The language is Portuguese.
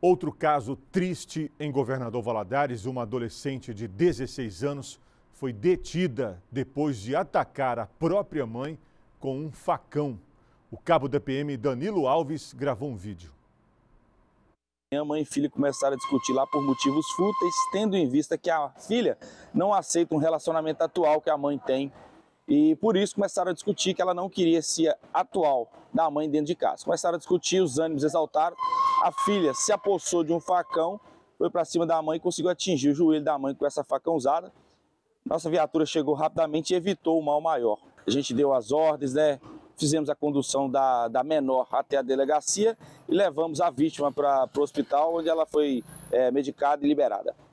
Outro caso triste em Governador Valadares: uma adolescente de 16 anos foi detida depois de atacar a própria mãe com um facão. O cabo da PM Danilo Alves gravou um vídeo. Minha mãe e filha começaram a discutir lá por motivos fúteis, tendo em vista que a filha não aceita um relacionamento atual que a mãe tem. E por isso começaram a discutir que ela não queria esse atual da mãe dentro de casa. Começaram a discutir, os ânimos exaltaram. A filha se apossou de um facão, foi para cima da mãe e conseguiu atingir o joelho da mãe com essa facão usada. Nossa viatura chegou rapidamente e evitou o mal maior. A gente deu as ordens, né? Fizemos a condução da, da menor até a delegacia e levamos a vítima para o hospital, onde ela foi é, medicada e liberada.